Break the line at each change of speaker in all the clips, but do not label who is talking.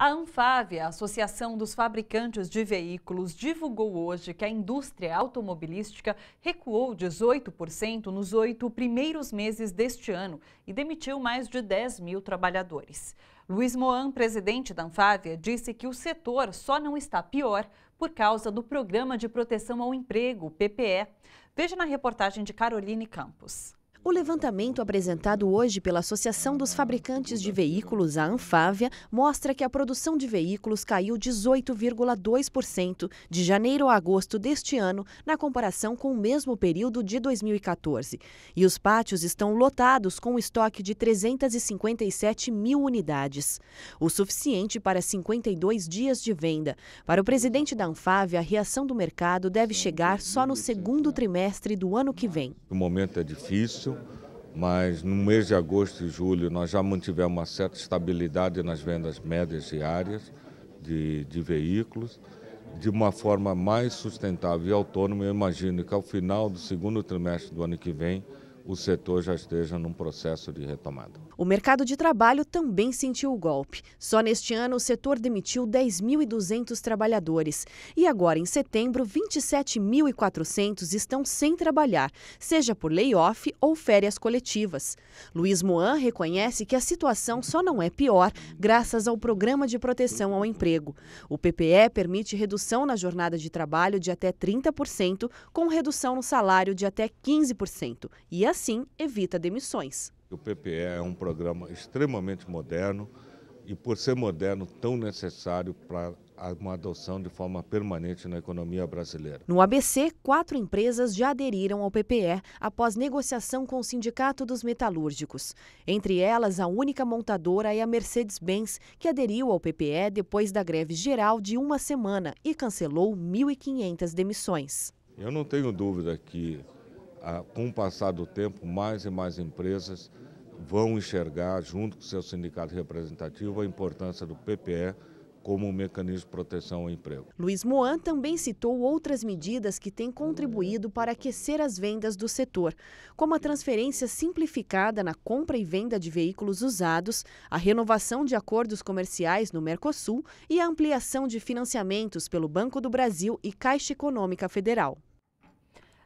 A ANFAV, a Associação dos Fabricantes de Veículos, divulgou hoje que a indústria automobilística recuou 18% nos oito primeiros meses deste ano e demitiu mais de 10 mil trabalhadores. Luiz Moan, presidente da Anfávia, disse que o setor só não está pior por causa do Programa de Proteção ao Emprego, PPE. Veja na reportagem de Caroline Campos.
O levantamento apresentado hoje pela Associação dos Fabricantes de Veículos, a Anfávia, mostra que a produção de veículos caiu 18,2% de janeiro a agosto deste ano, na comparação com o mesmo período de 2014. E os pátios estão lotados com um estoque de 357 mil unidades, o suficiente para 52 dias de venda. Para o presidente da Anfávia, a reação do mercado deve chegar só no segundo trimestre do ano que vem.
O momento é difícil, mas no mês de agosto e julho nós já mantivemos uma certa estabilidade nas vendas médias diárias de, de veículos, de uma forma mais sustentável e autônoma. Eu imagino que ao final do segundo trimestre do ano que vem o setor já esteja num processo de retomada.
O mercado de trabalho também sentiu o golpe. Só neste ano, o setor demitiu 10.200 trabalhadores. E agora, em setembro, 27.400 estão sem trabalhar, seja por layoff ou férias coletivas. Luiz Moan reconhece que a situação só não é pior graças ao Programa de Proteção ao Emprego. O PPE permite redução na jornada de trabalho de até 30%, com redução no salário de até 15%. E assim, assim evita demissões.
O PPE é um programa extremamente moderno e, por ser moderno, tão necessário para uma adoção de forma permanente na economia brasileira.
No ABC, quatro empresas já aderiram ao PPE após negociação com o Sindicato dos Metalúrgicos. Entre elas, a única montadora é a Mercedes-Benz, que aderiu ao PPE depois da greve geral de uma semana e cancelou 1.500 demissões.
Eu não tenho dúvida que com o passar do tempo, mais e mais empresas vão enxergar, junto com seu sindicato representativo, a importância do PPE como um mecanismo de proteção ao emprego.
Luiz Moan também citou outras medidas que têm contribuído para aquecer as vendas do setor, como a transferência simplificada na compra e venda de veículos usados, a renovação de acordos comerciais no Mercosul e a ampliação de financiamentos pelo Banco do Brasil e Caixa Econômica Federal.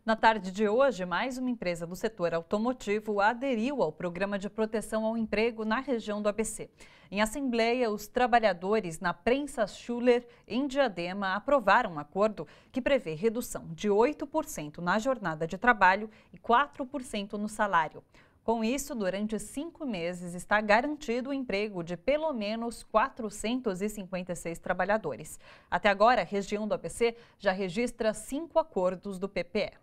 Na tarde de hoje, mais uma empresa do setor automotivo aderiu ao Programa de Proteção ao Emprego na região do ABC. Em assembleia, os trabalhadores na prensa Schuller, em Diadema, aprovaram um acordo que prevê redução de 8% na jornada de trabalho e 4% no salário. Com isso, durante cinco meses está garantido o emprego de pelo menos 456 trabalhadores. Até agora, a região do ABC já registra cinco acordos do PPE.